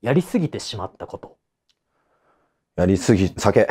やりすぎてしまったこと。やりすぎ、酒。